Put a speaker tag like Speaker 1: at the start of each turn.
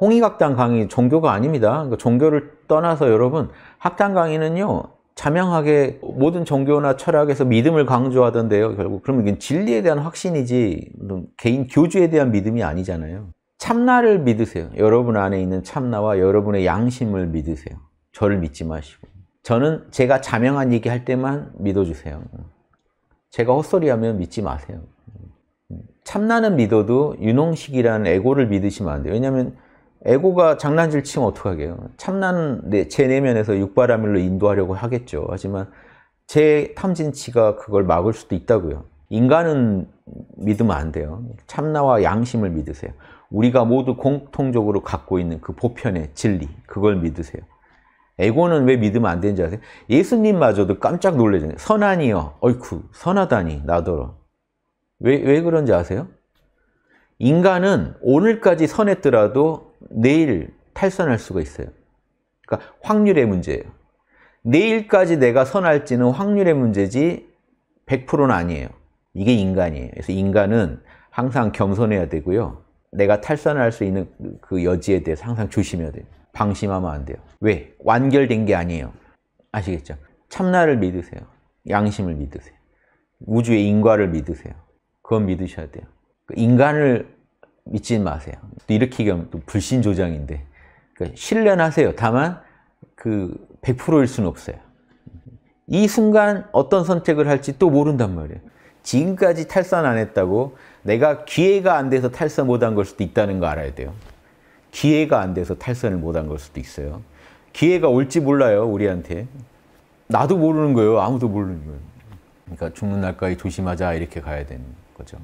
Speaker 1: 홍익학당 강의 종교가 아닙니다. 그러니까 종교를 떠나서 여러분 학당 강의는요. 자명하게 모든 종교나 철학에서 믿음을 강조하던데요. 결국 그러면 이건 진리에 대한 확신이지 뭐 개인 교주에 대한 믿음이 아니잖아요. 참나를 믿으세요. 여러분 안에 있는 참나와 여러분의 양심을 믿으세요. 저를 믿지 마시고. 저는 제가 자명한 얘기할 때만 믿어주세요. 제가 헛소리하면 믿지 마세요. 참나는 믿어도 윤홍식이라는 에고를 믿으시면 안 돼요. 왜냐하면 에고가 장난질 치면 어떡하게요? 참나 내, 제 내면에서 육바라밀로 인도하려고 하겠죠. 하지만 제 탐진치가 그걸 막을 수도 있다고요. 인간은 믿으면 안 돼요. 참나와 양심을 믿으세요. 우리가 모두 공통적으로 갖고 있는 그 보편의 진리, 그걸 믿으세요. 에고는 왜 믿으면 안 되는지 아세요? 예수님마저도 깜짝 놀라잖아요. 선하니요. 어이쿠, 선하다니, 나더러. 왜, 왜 그런지 아세요? 인간은 오늘까지 선했더라도 내일 탈선할 수가 있어요. 그러니까 확률의 문제예요. 내일까지 내가 선할지는 확률의 문제지 100%는 아니에요. 이게 인간이에요. 그래서 인간은 항상 겸손해야 되고요. 내가 탈선할 수 있는 그 여지에 대해서 항상 조심해야 돼요. 방심하면 안 돼요. 왜? 완결된 게 아니에요. 아시겠죠? 참나를 믿으세요. 양심을 믿으세요. 우주의 인과를 믿으세요. 그건 믿으셔야 돼요. 인간을 믿지 마세요. 또 일으키게 하면 또 불신조장인데 그러니까 신뢰는 하세요. 다만 그 100%일 수는 없어요. 이 순간 어떤 선택을 할지 또 모른단 말이에요. 지금까지 탈선 안 했다고 내가 기회가 안 돼서 탈선 못 한 걸 수도 있다는 거 알아야 돼요. 기회가 안 돼서 탈선을 못 한 걸 수도 있어요. 기회가 올지 몰라요, 우리한테. 나도 모르는 거예요. 아무도 모르는 거예요. 그러니까 죽는 날까지 조심하자 이렇게 가야 되는 거죠.